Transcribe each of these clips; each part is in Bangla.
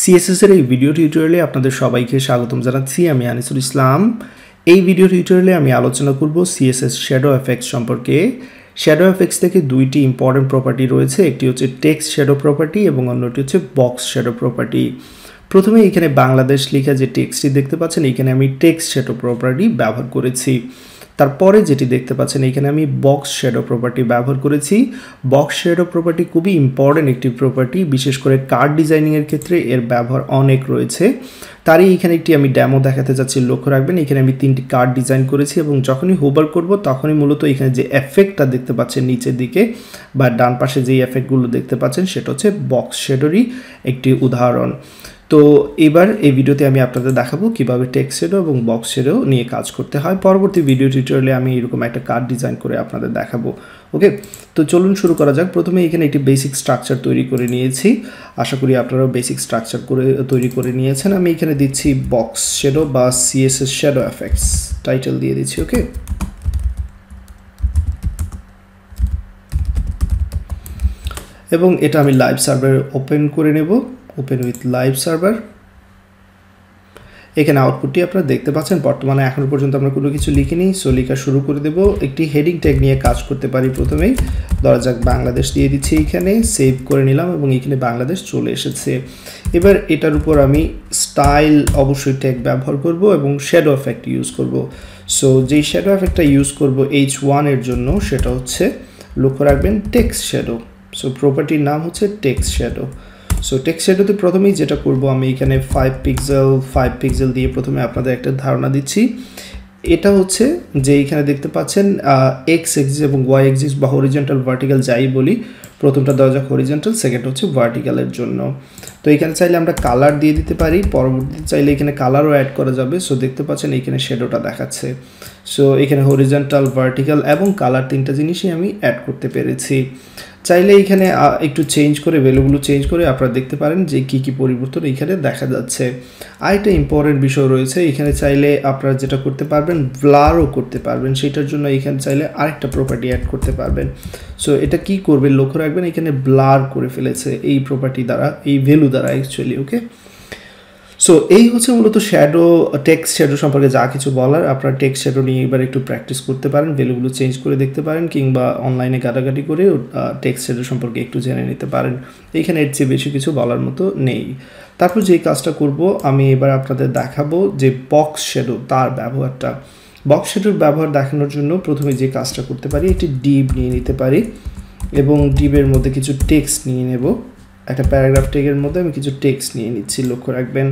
সিএসএসের এই ভিডিও টিউটোরিয়ালে আপনাদের সবাইকে স্বাগতম জানাচ্ছি আমি আনিসুল ইসলাম এই ভিডিও টিউটোরিয়ালে আমি আলোচনা করব সিএসএস শ্যাডো এফেক্টস সম্পর্কে শ্যাডো এফেক্টস থেকে দুইটি ইম্পর্টেন্ট প্রপার্টি রয়েছে একটি হচ্ছে টেক্সট শ্যাডো প্রপার্টি এবং অন্যটি হচ্ছে বক্স শ্যাডো প্রপার্টি প্রথমে এখানে বাংলাদেশ লেখা যে টেক্সটটি দেখতে পাচ্ছেন এখানে আমি টেক্সট শ্যাডো প্রপার্টি ব্যবহার করেছি তারপরে যেটি দেখতে পাচ্ছেন এখানে আমি বক্স শ্যাডো প্রপার্টি ব্যবহার করেছি বক্স শ্যাডো প্রপার্টি খুবই ইম্পর্ট্যান্ট একটি প্রপার্টি বিশেষ করে কার্ড ডিজাইনিংয়ের ক্ষেত্রে এর ব্যবহার অনেক রয়েছে তারই এখানে একটি আমি ড্যামো দেখাতে যাচ্ছি লক্ষ্য রাখবেন এখানে আমি তিনটি কার্ড ডিজাইন করেছি এবং যখনই হোবার করব তখনই মূলত এখানে যে এফেক্টটা দেখতে পাচ্ছেন নিচের দিকে বা ডান পাশে যেই এফেক্টগুলো দেখতে পাচ্ছেন সেটা হচ্ছে বক্স শ্যাডোরই একটি উদাহরণ তো এবার এই ভিডিওতে আমি আপনাদের দেখাবো কিভাবে টেক্সেরও এবং বক্সেরও নিয়ে কাজ করতে হয় পরবর্তী ভিডিও টিউটোরিয়ালে আমি এরকম একটা কার্ড ডিজাইন করে আপনাদের দেখাবো ওকে তো চলুন শুরু করা যাক প্রথমে এখানে একটি বেসিক স্ট্রাকচার তৈরি করে নিয়েছি আশা করি আপনারাও বেসিক স্ট্রাকচার করে তৈরি করে নিয়েছেন আমি এখানে দিচ্ছি বক্স শেডো বা সিএসএস শ্যাডো এফেক্টস টাইটেল দিয়ে দিচ্ছি ওকে এবং এটা আমি লাইভ সার্ভার ওপেন করে নেব ওপেন উইথ লাইভ সার্ভার এখানে আউটপুটটি আপনারা দেখতে পাচ্ছেন বর্তমানে এখনও পর্যন্ত আমরা কোনো কিছু লিখিনি সো লিখা শুরু করে দেব একটি হেডিং ট্যাগ নিয়ে কাজ করতে পারি প্রথমেই ধরা যাক বাংলাদেশ দিয়ে দিচ্ছি এখানে সেভ করে নিলাম এবং এখানে বাংলাদেশ চলে এসেছে এবার এটার উপর আমি স্টাইল অবশ্যই ট্যাগ ব্যবহার করব এবং শ্যাডো এফেক্ট ইউজ করব সো যেই শ্যাডো এফেক্টটা ইউজ করব এইচ ওয়ানের জন্য সেটা হচ্ছে লক্ষ্য রাখবেন টেক্স শ্যাডো সো প্রপার্টির নাম হচ্ছে টেক্স শ্যাডো সো টেক্সট শেডোতে প্রথমেই যেটা করব আমি এখানে ফাইভ পিক্সেল ফাইভ পিক্সেল দিয়ে প্রথমে আপনাদের একটা ধারণা দিচ্ছি এটা হচ্ছে যে এখানে দেখতে পাচ্ছেন এক্স এক্সিস এবং ওয়াই এক্সিস বা হরিজেন্টাল ভার্টিক্যাল যাই বলি প্রথমটা দেওয়া যাক হরিজেন্টাল সেকেন্ড হচ্ছে ভার্টিক্যালের জন্য তো এখানে চাইলে আমরা কালার দিয়ে দিতে পারি পরবর্তীতে চাইলে এখানে কালারও অ্যাড করা যাবে সো দেখতে পাচ্ছেন এখানে শেডোটা দেখাচ্ছে সো এখানে হরিজেন্টাল ভার্টিক্যাল এবং কালার তিনটা জিনিসই আমি অ্যাড করতে পেরেছি চাইলে এইখানে একটু চেঞ্জ করে ভ্যালুগুলো চেঞ্জ করে আপনারা দেখতে পারেন যে কি কি পরিবর্তন এইখানে দেখা যাচ্ছে আর একটা ইম্পর্টেন্ট বিষয় রয়েছে এখানে চাইলে আপনারা যেটা করতে পারবেন ব্লারও করতে পারবেন সেটার জন্য এখানে চাইলে আরেকটা প্রপার্টি অ্যাড করতে পারবেন সো এটা কি করবেন লক্ষ্য রাখবেন এখানে ব্লার করে ফেলেছে এই প্রপার্টি দ্বারা এই ভ্যালু দ্বারা অ্যাকচুয়ালি ওকে সো এই হচ্ছে মূলত শ্যাডো টেক্স শ্যাডো সম্পর্কে যা কিছু বলার আপনারা টেক্স শ্যাডো নিয়ে এবার একটু প্র্যাকটিস করতে পারেন ভ্যালুগুলো চেঞ্জ করে দেখতে পারেন কিংবা অনলাইনে গাটাগাটি করে টেক্স শ্যাডো সম্পর্কে একটু জেনে নিতে পারেন এইখানে এর চেয়ে বেশি কিছু বলার মতো নেই তারপর যে কাজটা করব আমি এবার আপনাদের দেখাবো যে বক্স শ্যাডো তার ব্যবহারটা বক্স শ্যাডোর ব্যবহার দেখানোর জন্য প্রথমে যে কাজটা করতে পারি একটি ডিপ নিয়ে নিতে পারি এবং ডিপের মধ্যে কিছু টেক্সট নিয়ে নেব একটা প্যারাগ্রাফ টেকের মধ্যে আমি কিছু টেক্স নিয়ে নিচ্ছি লক্ষ্য রাখবেন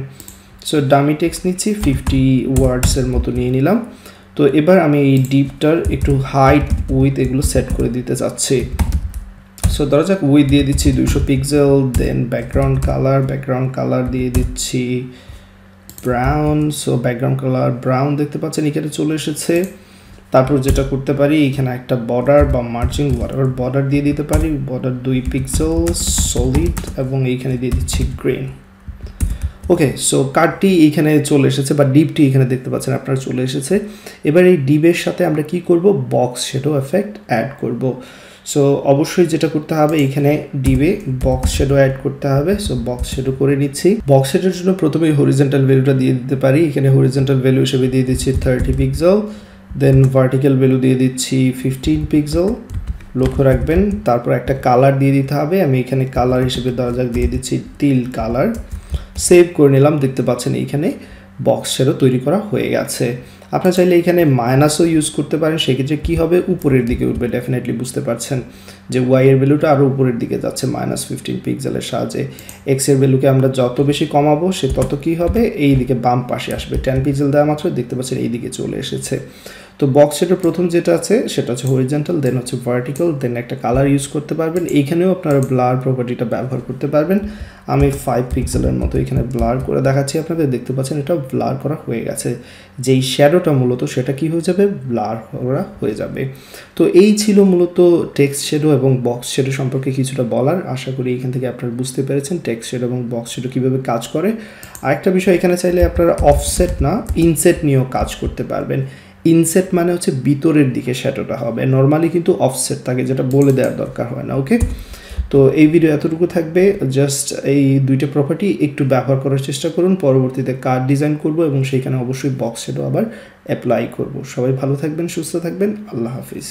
সো ডামি টেক্স নিচ্ছি ফিফটি ওয়ার্ডসের মতো নিয়ে নিলাম তো এবার আমি এই ডিপটার একটু হাইট উইথ এগুলো সেট করে দিতে চাচ্ছি সো ধরা যাক উইথ দিয়ে দিচ্ছি দুইশো pixel then background colour background colour দিয়ে দিচ্ছি brown so background colour brown দেখতে পাচ্ছেন এখানে চলে এসেছে তারপর যেটা করতে পারি এখানে একটা বর্ডার বা মার্চিং ওয়াটার বর্ডার দিয়ে দিতে পারি বর্ডার দুই পিক্সেল সলিড এবং এইখানে দিয়ে দিচ্ছি গ্রিন ওকে সো কার্ডটি এইখানে চলে এসেছে বা ডিপটি এখানে দেখতে পাচ্ছেন আপনার চলে এসেছে এবার এই ডিপের সাথে আমরা কি করব বক্স শেডো এফেক্ট অ্যাড করব সো অবশ্যই যেটা করতে হবে এখানে ডিবে বক্স শেডো অ্যাড করতে হবে সো বক্স শেডো করে নিচ্ছি বক্স শেডোর জন্য প্রথমেই হরিজেন্টাল ভ্যালুটা দিয়ে দিতে পারি এখানে হরিজেন্টাল ভ্যালু হিসেবে দিয়ে দিচ্ছি thirty pixel then vertical value দিয়ে দিচ্ছি ফিফটিন পিক্সেল লক্ষ্য রাখবেন তারপর একটা কালার দিয়ে দিতে হবে আমি এখানে কালার হিসেবে দেওয়া যাক দিয়ে দিচ্ছি তিল কালার সেভ করে নিলাম দেখতে পাচ্ছেন এইখানে বক্সেরও তৈরি করা হয়ে গেছে আপনার চাইলে এখানে মাইনাসও ইউজ করতে পারেন সেক্ষেত্রে কী হবে উপরের দিকে উঠবে ডেফিনেটলি বুঝতে পারছেন যে ওয়াই এর ভ্যালুটা আরও উপরের দিকে যাচ্ছে মাইনাস ফিফটিন পিক্সেলের সাহায্যে এক্সের ভ্যালুকে আমরা যত বেশি কমাবো সে তত কী হবে এই দিকে বাম পাশে আসবে টেন পিক্সেল দেওয়া মাত্র দেখতে পাচ্ছেন এই দিকে চলে এসেছে তো বক্স সেটের প্রথম যেটা আছে সেটা হচ্ছে হরিজেন্টাল দেন হচ্ছে ভার্টিক্যাল দেন একটা কালার ইউজ করতে পারবেন এইখানেও আপনারা ব্লার প্রপার্টিটা ব্যবহার করতে পারবেন আমি ফাইভ পিক্সেলের মতো এখানে ব্লার করে দেখাচ্ছি আপনাদের দেখতে পাচ্ছেন এটা ব্লার করা হয়ে গেছে যেই শ্যাডোটা মূলত সেটা কি হয়ে যাবে ব্লার করা হয়ে যাবে তো এই ছিল মূলত টেক্সট শেডো এবং বক্স শেডো সম্পর্কে কিছুটা বলার আশা করি এখান থেকে আপনারা বুঝতে পেরেছেন টেক্সট শেডো এবং বক্স শেডো কীভাবে কাজ করে আরেকটা বিষয় এখানে চাইলে আপনারা অফসেট না ইনসেট নিয়েও কাজ করতে পারবেন ইনসেট মানে হচ্ছে ভিতরের দিকে শ্যাটোটা হবে নর্মালি কিন্তু অফসেট থাকে যেটা বলে দেওয়ার দরকার হয় না ওকে তো এই ভিডিও এতটুকু থাকবে জাস্ট এই দুইটা প্রপার্টি একটু ব্যবহার করার চেষ্টা করুন পরবর্তীতে কার ডিজাইন করব এবং সেইখানে অবশ্যই বক্স সেটও আবার অ্যাপ্লাই করব সবাই ভালো থাকবেন সুস্থ থাকবেন আল্লাহ হাফিজ